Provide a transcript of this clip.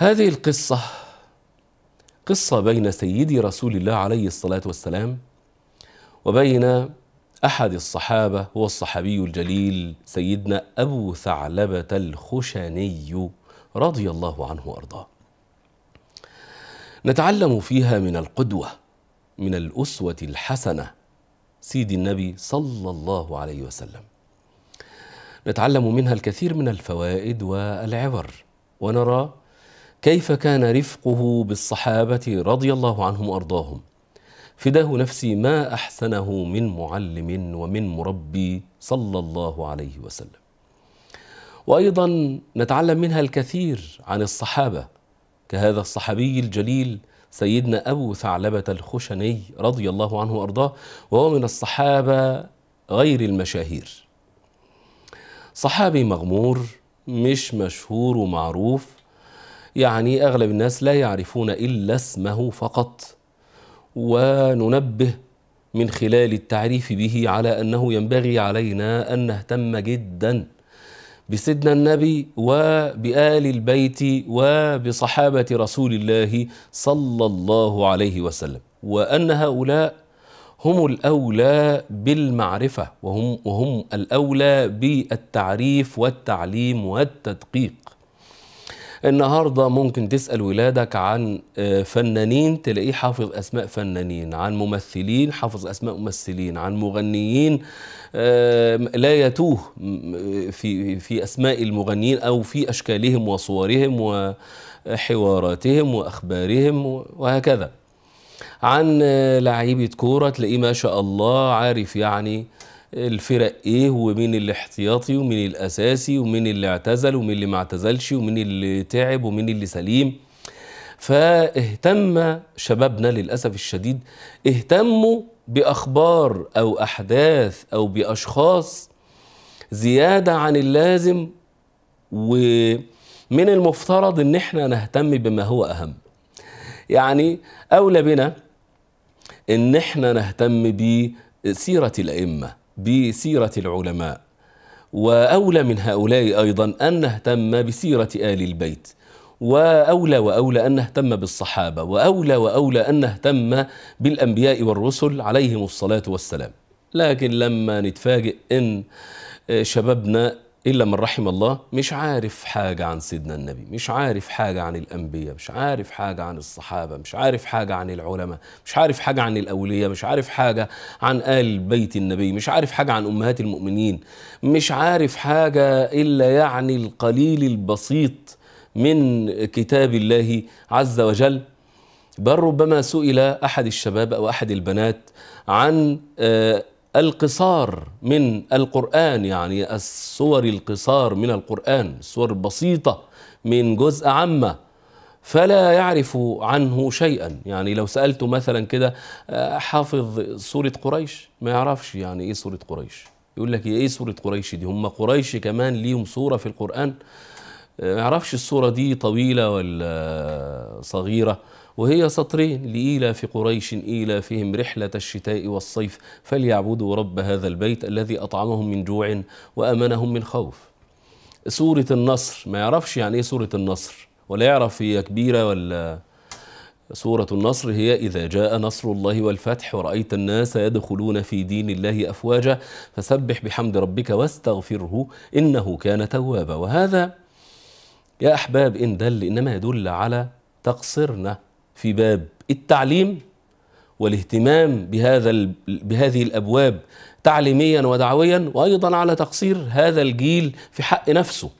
هذه القصة قصة بين سيدي رسول الله عليه الصلاة والسلام وبين أحد الصحابة هو الصحابي الجليل سيدنا أبو ثعلبة الخشني رضي الله عنه وأرضاه نتعلم فيها من القدوة من الأسوة الحسنة سيدي النبي صلى الله عليه وسلم نتعلم منها الكثير من الفوائد والعبر ونرى كيف كان رفقه بالصحابة رضي الله عنهم وأرضاهم فداه نفسي ما أحسنه من معلم ومن مربي صلى الله عليه وسلم وأيضا نتعلم منها الكثير عن الصحابة كهذا الصحابي الجليل سيدنا أبو ثعلبة الخشني رضي الله عنه وأرضاه وهو من الصحابة غير المشاهير صحابي مغمور مش مشهور ومعروف يعني أغلب الناس لا يعرفون إلا اسمه فقط وننبه من خلال التعريف به على أنه ينبغي علينا أن نهتم جدا بسيدنا النبي وبآل البيت وبصحابة رسول الله صلى الله عليه وسلم وأن هؤلاء هم الأولى بالمعرفة وهم, وهم الأولى بالتعريف والتعليم والتدقيق النهارده ممكن تسال ولادك عن آه، فنانين تلاقيه حافظ اسماء فنانين عن ممثلين حافظ اسماء ممثلين عن مغنيين لا يتوه في في اسماء المغنيين او في اشكالهم وصورهم وحواراتهم واخبارهم وهكذا عن آه، لعيبه كوره تلاقيه ما شاء الله عارف يعني الفرق ايه ومين اللي احتياطي ومين الاساسي ومين اللي اعتزل ومين اللي ما اعتزلش ومين اللي تعب ومين اللي سليم فاهتم شبابنا للاسف الشديد اهتموا باخبار او احداث او باشخاص زياده عن اللازم ومن المفترض ان احنا نهتم بما هو اهم يعني اولى بنا ان احنا نهتم بسيره الائمه بسيرة العلماء وأولى من هؤلاء أيضا أن نهتم بسيرة آل البيت وأولى وأولى أن نهتم بالصحابة وأولى وأولى أن نهتم بالأنبياء والرسل عليهم الصلاة والسلام لكن لما نتفاجئ أن شبابنا إلا من رحم الله مش عارف حاجة عن سيدنا النبي مش عارف حاجة عن الأنبياء مش عارف حاجة عن الصحابة مش عارف حاجة عن العلماء مش عارف حاجة عن الأولياء مش عارف حاجة عن آل بيت النبي مش عارف حاجة عن أمهات المؤمنين مش عارف حاجة إلا يعني القليل البسيط من كتاب الله عز وجل بل ربما سئل أحد الشباب أو أحد البنات عن آه، القصار من القرآن يعني الصور القصار من القرآن الصور البسيطة من جزء عامة فلا يعرف عنه شيئا يعني لو سألته مثلا كده آه، حافظ سورة قريش ما يعرفش يعني ايه سورة قريش يقول لك ايه سورة قريش دي هم قريش كمان ليهم سورة في القرآن آه، ما يعرفش السورة دي طويلة ولا صغيرة وهي سطرين لإيلاف قريش إيلافهم رحلة الشتاء والصيف فليعبدوا رب هذا البيت الذي أطعمهم من جوع وأمنهم من خوف سورة النصر ما يعرفش يعني إيه سورة النصر ولا يعرف هي كبيرة ولا سورة النصر هي إذا جاء نصر الله والفتح ورأيت الناس يدخلون في دين الله أفواجا فسبح بحمد ربك واستغفره إنه كان توابا وهذا يا أحباب إن دل إنما يدل على تقصيرنا في باب التعليم والاهتمام بهذا بهذه الابواب تعليميا ودعويا وايضا على تقصير هذا الجيل في حق نفسه